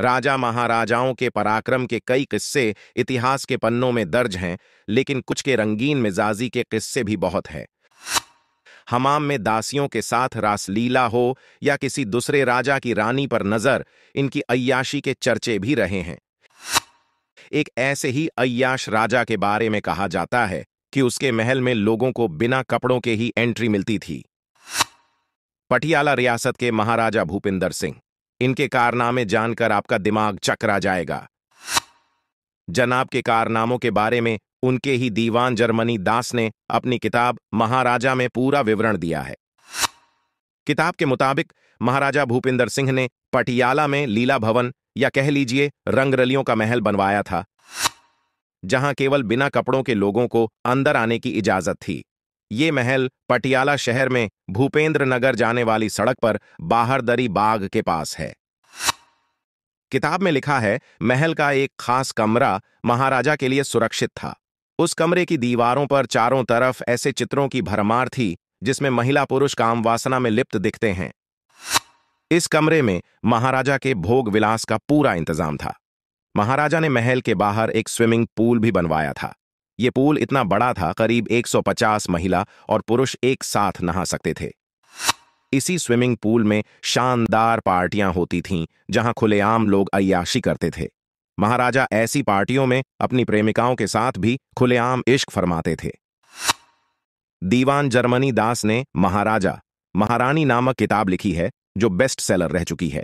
राजा महाराजाओं के पराक्रम के कई किस्से इतिहास के पन्नों में दर्ज हैं लेकिन कुछ के रंगीन मिजाजी के किस्से भी बहुत हैं हमाम में दासियों के साथ रासलीला हो या किसी दूसरे राजा की रानी पर नजर इनकी अय्याशी के चर्चे भी रहे हैं एक ऐसे ही अय्याश राजा के बारे में कहा जाता है कि उसके महल में लोगों को बिना कपड़ों के ही एंट्री मिलती थी पटियाला रियासत के महाराजा भूपिंदर सिंह इनके कारनामे जानकर आपका दिमाग चकरा जाएगा जनाब के कारनामों के बारे में उनके ही दीवान जर्मनी दास ने अपनी किताब महाराजा में पूरा विवरण दिया है किताब के मुताबिक महाराजा भूपिंदर सिंह ने पटियाला में लीला भवन या कह लीजिए रंगरलियों का महल बनवाया था जहां केवल बिना कपड़ों के लोगों को अंदर आने की इजाजत थी ये महल पटियाला शहर में भूपेंद्र नगर जाने वाली सड़क पर बाहरदरी बाग के पास है किताब में लिखा है महल का एक खास कमरा महाराजा के लिए सुरक्षित था उस कमरे की दीवारों पर चारों तरफ ऐसे चित्रों की भरमार थी जिसमें महिला पुरुष काम वासना में लिप्त दिखते हैं इस कमरे में महाराजा के भोग विलास का पूरा इंतजाम था महाराजा ने महल के बाहर एक स्विमिंग पूल भी बनवाया था ये पूल इतना बड़ा था करीब 150 महिला और पुरुष एक साथ नहा सकते थे इसी स्विमिंग पूल में शानदार पार्टियां होती थीं जहां खुलेआम लोग अयाशी करते थे महाराजा ऐसी पार्टियों में अपनी प्रेमिकाओं के साथ भी खुलेआम इश्क फरमाते थे दीवान जर्मनी दास ने महाराजा महारानी नामक किताब लिखी है जो बेस्ट सेलर रह चुकी है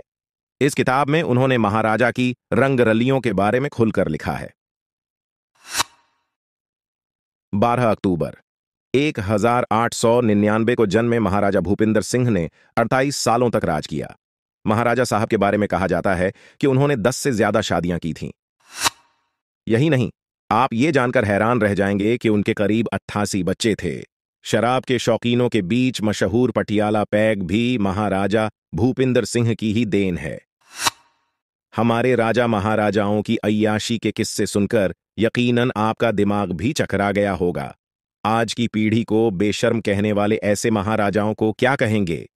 इस किताब में उन्होंने महाराजा की रंगरलियों के बारे में खुलकर लिखा है 12 अक्टूबर 1899 को जन्मे महाराजा भूपिंदर सिंह ने 28 सालों तक राज किया महाराजा साहब के बारे में कहा जाता है कि उन्होंने 10 से ज्यादा शादियां की थीं यही नहीं आप ये जानकर हैरान रह जाएंगे कि उनके करीब अट्ठासी बच्चे थे शराब के शौकीनों के बीच मशहूर पटियाला पैग भी महाराजा भूपिंदर सिंह की ही देन है हमारे राजा महाराजाओं की अय्याशी के किस्से सुनकर यकीनन आपका दिमाग भी चकरा गया होगा आज की पीढ़ी को बेशर्म कहने वाले ऐसे महाराजाओं को क्या कहेंगे